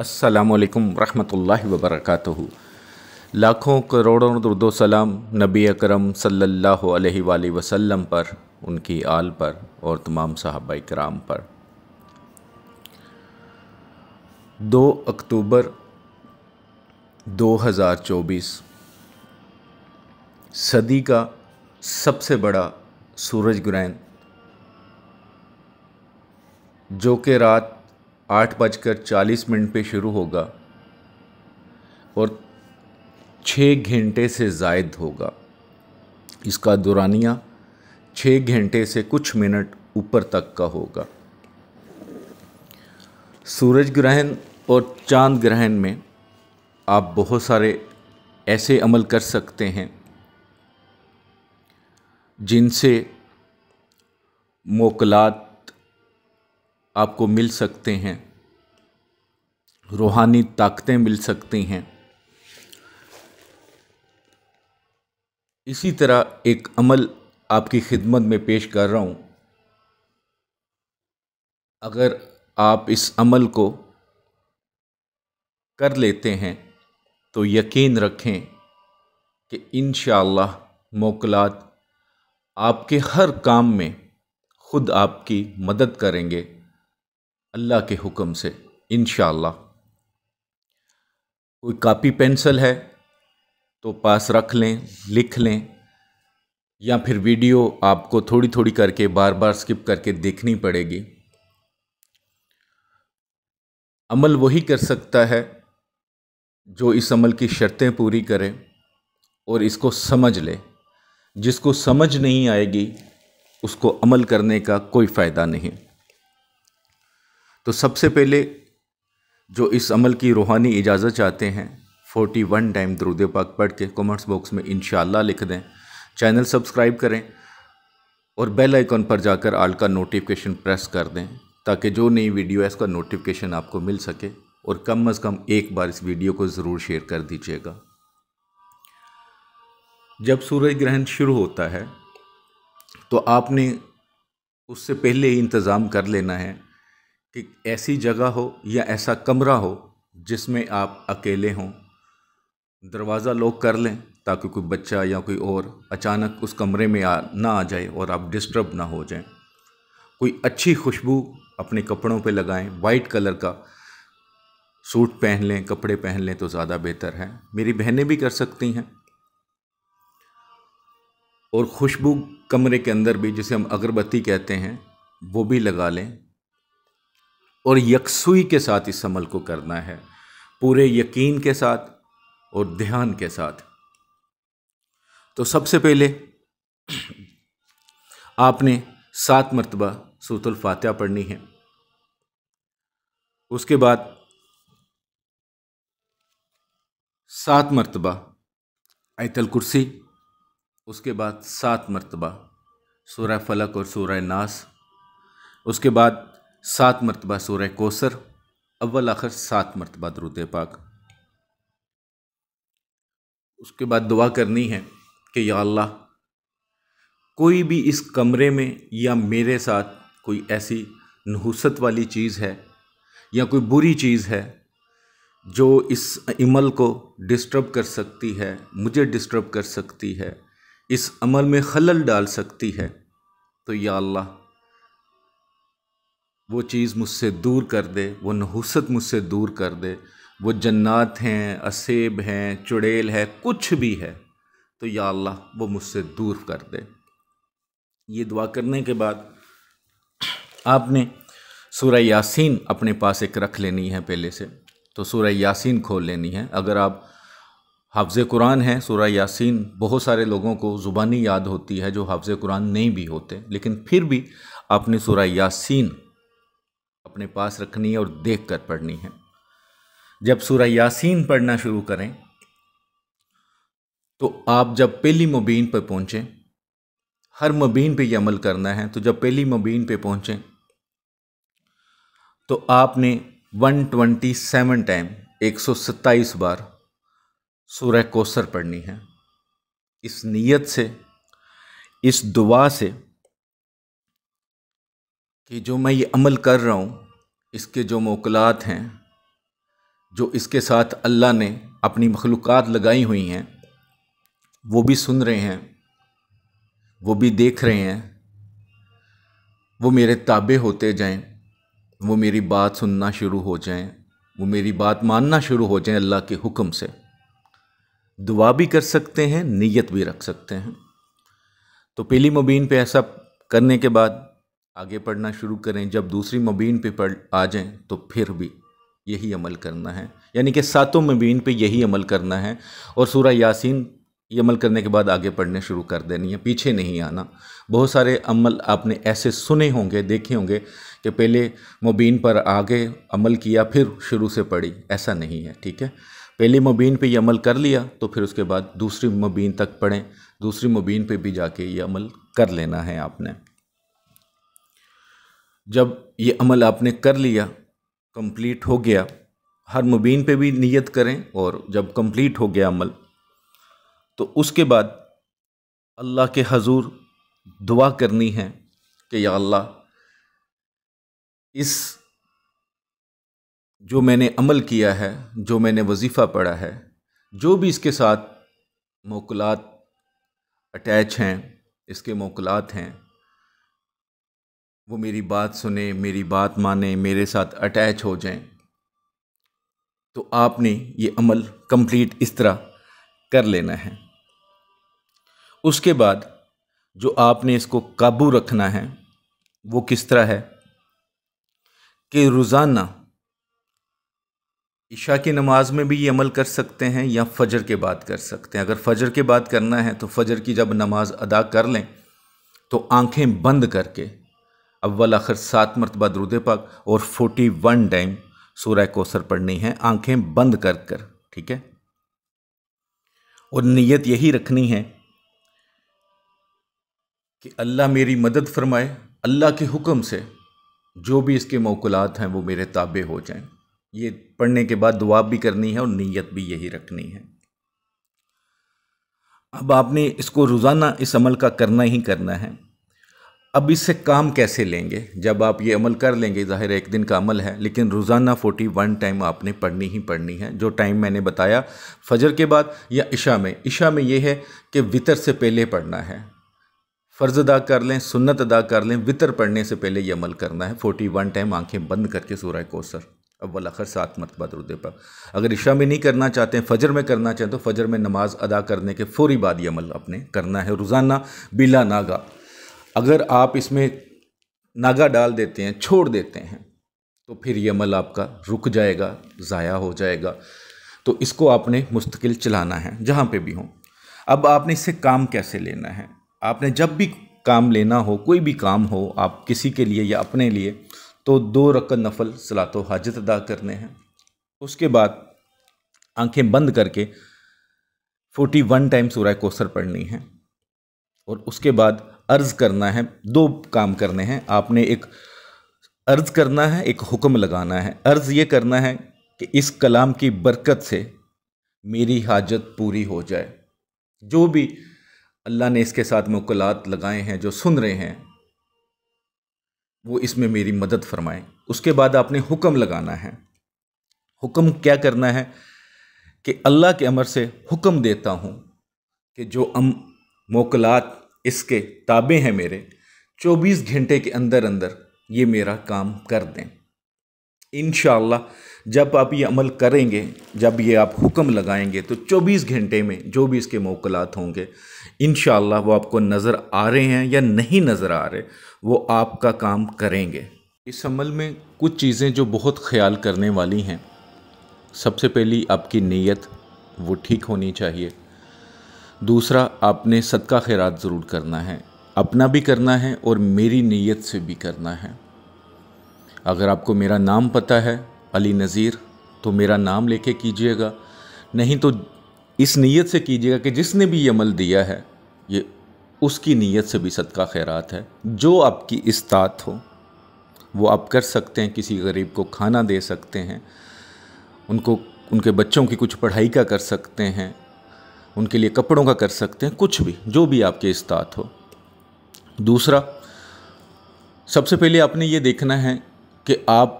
असलकम वरहल वबरक लाखों करोड़ों दुर्दो सलाम नबी अकरम सल्लल्लाहु अलैहि वसल्लम पर उनकी आल पर और तमाम साहबा कराम पर दो अक्टूबर 2024 सदी का सबसे बड़ा सूरज ग्रहण जो कि रात आठ बजकर चालीस मिनट पे शुरू होगा और छः घंटे से जायद होगा इसका दुरानिया छः घंटे से कुछ मिनट ऊपर तक का होगा सूरज ग्रहण और चांद ग्रहण में आप बहुत सारे ऐसे अमल कर सकते हैं जिनसे मोकलात आपको मिल सकते हैं रूहानी ताकतें मिल सकती हैं इसी तरह एक अमल आपकी खिदमत में पेश कर रहा हूँ अगर आप इस अमल को कर लेते हैं तो यकीन रखें कि इन मोकलात आपके हर काम में ख़ुद आपकी मदद करेंगे अल्लाह के हुक्म से इन कोई कापी पेंसिल है तो पास रख लें लिख लें या फिर वीडियो आपको थोड़ी थोड़ी करके बार बार स्किप करके देखनी पड़ेगी अमल वही कर सकता है जो इस अमल की शर्तें पूरी करे और इसको समझ ले जिसको समझ नहीं आएगी उसको अमल करने का कोई फ़ायदा नहीं तो सबसे पहले जो इस अमल की रूहानी इजाज़त चाहते हैं फोर्टी वन टाइम दरुद पाक पढ़ के कमेंट्स बॉक्स में इन लिख दें चैनल सब्सक्राइब करें और बेल आइकॉन पर जाकर आल का नोटिफिकेशन प्रेस कर दें ताकि जो नई वीडियो है इसका नोटिफिकेशन आपको मिल सके और कम अज़ कम एक बार इस वीडियो को ज़रूर शेयर कर दीजिएगा जब सूरज ग्रहण शुरू होता है तो आपने उससे पहले ही इंतज़ाम कर लेना है कि ऐसी जगह हो या ऐसा कमरा हो जिसमें आप अकेले हों दरवाज़ा लॉक कर लें ताकि कोई बच्चा या कोई और अचानक उस कमरे में आ ना आ जाए और आप डिस्टर्ब ना हो जाएं कोई अच्छी खुशबू अपने कपड़ों पे लगाएं वाइट कलर का सूट पहन लें कपड़े पहन लें तो ज़्यादा बेहतर है मेरी बहनें भी कर सकती हैं और खुशबू कमरे के अंदर भी जिसे हम अगरबत्ती कहते हैं वो भी लगा लें और यकसुई के साथ इस अमल को करना है पूरे यकीन के साथ और ध्यान के साथ तो सबसे पहले आपने सात मरतबा सूतुल फातह पढ़नी है उसके बाद सात मरतबा आयतल कुर्सी उसके बाद सात मरतबा सूर्य फलक और सूर्य नास उसके बाद सात मरतबा सूर कोसर अव्वल आखिर सात मरतबा दरुद पाक उसके बाद दुआ करनी है कि या अल्लाह कोई भी इस कमरे में या मेरे साथ कोई ऐसी नहूसत वाली चीज़ है या कोई बुरी चीज़ है जो इस अमल को डिस्टर्ब कर सकती है मुझे डिस्टर्ब कर सकती है इस अमल में खलल डाल सकती है तो या अल्लाह वो चीज़ मुझसे दूर कर दे वो नहुसत मुझसे दूर कर दे वो जन्नात हैं असेब हैं चुड़ैल है कुछ भी है तो या अल्लाह वो मुझसे दूर कर दे ये दुआ करने के बाद आपने सूर्य यासीन अपने पास एक रख लेनी है पहले से तो सूर्य यासीन खोल लेनी है अगर आप हाफ़ कुरान हैं सूर्य यासीन बहुत सारे लोगों को ज़ुबानी याद होती है जो हाफ़ कुरान नहीं भी होते लेकिन फिर भी आपने सूर्य यासीन अपने पास रखनी है और देख कर पढ़नी है जब सूरह यासीन पढ़ना शुरू करें तो आप जब पहली मुबीन पर पहुँचें हर मुबीन पर यह अमल करना है तो जब पहली मुबीन पर पहुँचें तो आपने 127 टाइम 127 बार सूरह कोसर पढ़नी है इस नीयत से इस दुआ से कि जो मैं ये अमल कर रहा हूँ इसके जो मोकलात हैं जो इसके साथ अल्लाह ने अपनी मखलूक़ लगाई हुई हैं वो भी सुन रहे हैं वो भी देख रहे हैं वो मेरे ताबे होते जाएं वो मेरी बात सुनना शुरू हो जाएं वो मेरी बात मानना शुरू हो जाएं अल्लाह के हुक्म से दुआ भी कर सकते हैं नियत भी रख सकते हैं तो पीली मुबीन पे ऐसा करने के बाद आगे पढ़ना शुरू करें जब दूसरी मबीन पे पढ़ आ जाएं तो फिर भी यही अमल करना है यानी कि सातों मबीन पे यही अमल करना है और सूर्य यासीन ये अमल करने के बाद आगे पढ़ने शुरू कर देनी है पीछे नहीं आना बहुत सारे अमल आपने ऐसे सुने होंगे देखे होंगे कि पहले मुबीन पर आगे अमल किया फिर शुरू से पढ़ी ऐसा नहीं है ठीक है पहले मुबीन पे ये अमल कर लिया तो फिर उसके बाद दूसरी मुबीन तक पढ़ें दूसरी मुबीन पे भी जाके ये अमल कर लेना है आपने जब ये अमल आपने कर लिया कंप्लीट हो गया हर मुबीन पे भी नियत करें और जब कंप्लीट हो गया अमल तो उसके बाद अल्लाह के हजूर दुआ करनी है कि या अल्लाह इस जो मैंने अमल किया है जो मैंने वजीफ़ा पढ़ा है जो भी इसके साथ मोकलात अटैच हैं इसके मोकलात हैं वो मेरी बात सुने मेरी बात माने मेरे साथ अटैच हो जाएं तो आपने ये अमल कंप्लीट इस तरह कर लेना है उसके बाद जो आपने इसको काबू रखना है वो किस तरह है कि रोज़ाना ईशा की नमाज़ में भी ये अमल कर सकते हैं या फजर के बाद कर सकते हैं अगर फजर के बाद करना है तो फजर की जब नमाज़ अदा कर लें तो आंखें बंद करके अव्वल आखिर सात मरतबा दरुद पाक और फोर्टी वन टाइम सूर्य कोसर पढ़नी है आंखें बंद कर कर ठीक है और नीयत यही रखनी है कि अल्लाह मेरी मदद फरमाए अल्लाह के हुक्म से जो भी इसके मौकुलात हैं वो मेरे ताबे हो जाएं ये पढ़ने के बाद दुआ भी करनी है और नीयत भी यही रखनी है अब आपने इसको रोज़ाना इस अमल का करना ही करना है अब इससे काम कैसे लेंगे जब आप ये अमल कर लेंगे ज़ाहिर एक दिन का अमल है लेकिन रोज़ाना फ़ोटी वन टाइम आपने पढ़नी ही पढ़नी है जो टाइम मैंने बताया फजर के बाद या इशा में इशा में ये है कि वितर से पहले पढ़ना है फ़र्ज़ अदा कर लें सुन्नत अदा कर लें वितर पढ़ने से पहले ये अमल करना है फ़ोटी वन टाइम आँखें बंद करके सूरह कोसर अव्वल अखर सात मरतबा रुदे पर अगर इशा में नहीं करना चाहते हैं फजर में करना चाहें तो फजर में नमाज़ अदा करने के फ़ौरी बाद ये अमल अपने करना है रोज़ाना बिला नागा अगर आप इसमें नागा डाल देते हैं छोड़ देते हैं तो फिर ये अमल आपका रुक जाएगा ज़ाया हो जाएगा तो इसको आपने मुस्तकिल चलाना है जहाँ पे भी हो अब आपने इससे काम कैसे लेना है आपने जब भी काम लेना हो कोई भी काम हो आप किसी के लिए या अपने लिए तो दो रक नफल सलात हाजत अदा करने हैं उसके बाद आंखें बंद करके 41 वन टाइम सूरह कोसर पढ़नी है और उसके बाद अर्ज़ करना है दो काम करने हैं आपने एक अर्ज़ करना है एक हुक्म लगाना है अर्ज़ ये करना है कि इस कलाम की बरकत से मेरी हाजत पूरी हो जाए जो भी अल्लाह ने इसके साथ मुकलात लगाए हैं जो सुन रहे हैं वो इसमें मेरी मदद फरमाएं उसके बाद आपने हुक्म लगाना है हुक्म क्या करना है कि अल्लाह के अमर से हुक्म देता हूँ कि जो अम मोकलात इसके ताबे हैं मेरे 24 घंटे के अंदर अंदर ये मेरा काम कर दें इन जब आप ये अमल करेंगे जब ये आप हुक्म लगाएंगे तो 24 घंटे में जो भी इसके मौकलात होंगे इन वो आपको नज़र आ रहे हैं या नहीं नज़र आ रहे वो आपका काम करेंगे इस अमल में कुछ चीज़ें जो बहुत ख्याल करने वाली हैं सबसे पहली आपकी नीयत वो ठीक होनी चाहिए दूसरा आपने सदका खैरात ज़रूर करना है अपना भी करना है और मेरी नीयत से भी करना है अगर आपको मेरा नाम पता है अली नज़ीर तो मेरा नाम लेके कीजिएगा नहीं तो इस नीयत से कीजिएगा कि जिसने भी ये अमल दिया है ये उसकी नीयत से भी सदका खैरात है जो आपकी इस्तात हो वो आप कर सकते हैं किसी गरीब को खाना दे सकते हैं उनको उनके बच्चों की कुछ पढ़ाई का कर सकते हैं उनके लिए कपड़ों का कर सकते हैं कुछ भी जो भी आपके इस्तात हो दूसरा सबसे पहले आपने ये देखना है कि आप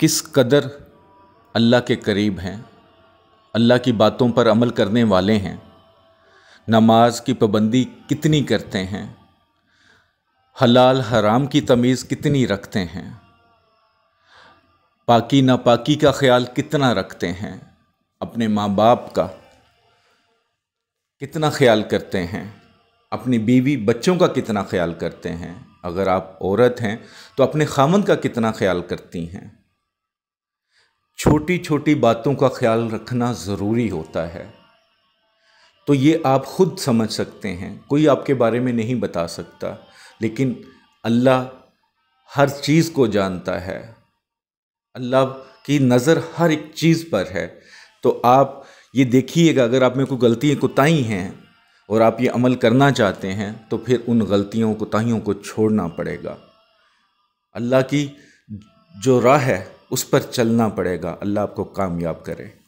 किस कदर अल्लाह के करीब हैं अल्लाह की बातों पर अमल करने वाले हैं नमाज की पाबंदी कितनी करते हैं हलाल हराम की तमीज़ कितनी रखते हैं पाकी नापाकी का ख्याल कितना रखते हैं अपने माँ बाप का कितना ख्याल करते हैं अपनी बीवी बच्चों का कितना ख्याल करते हैं अगर आप औरत हैं तो अपने खामन का कितना ख्याल करती हैं छोटी छोटी बातों का ख्याल रखना ज़रूरी होता है तो ये आप खुद समझ सकते हैं कोई आपके बारे में नहीं बता सकता लेकिन अल्लाह हर चीज़ को जानता है अल्लाह की नज़र हर एक चीज़ पर है तो आप ये देखिएगा अगर आप में कोई गलती कोताही हैं और आप ये अमल करना चाहते हैं तो फिर उन गलतियों कोताहीियों को छोड़ना पड़ेगा अल्लाह की जो राह है उस पर चलना पड़ेगा अल्लाह आपको कामयाब करे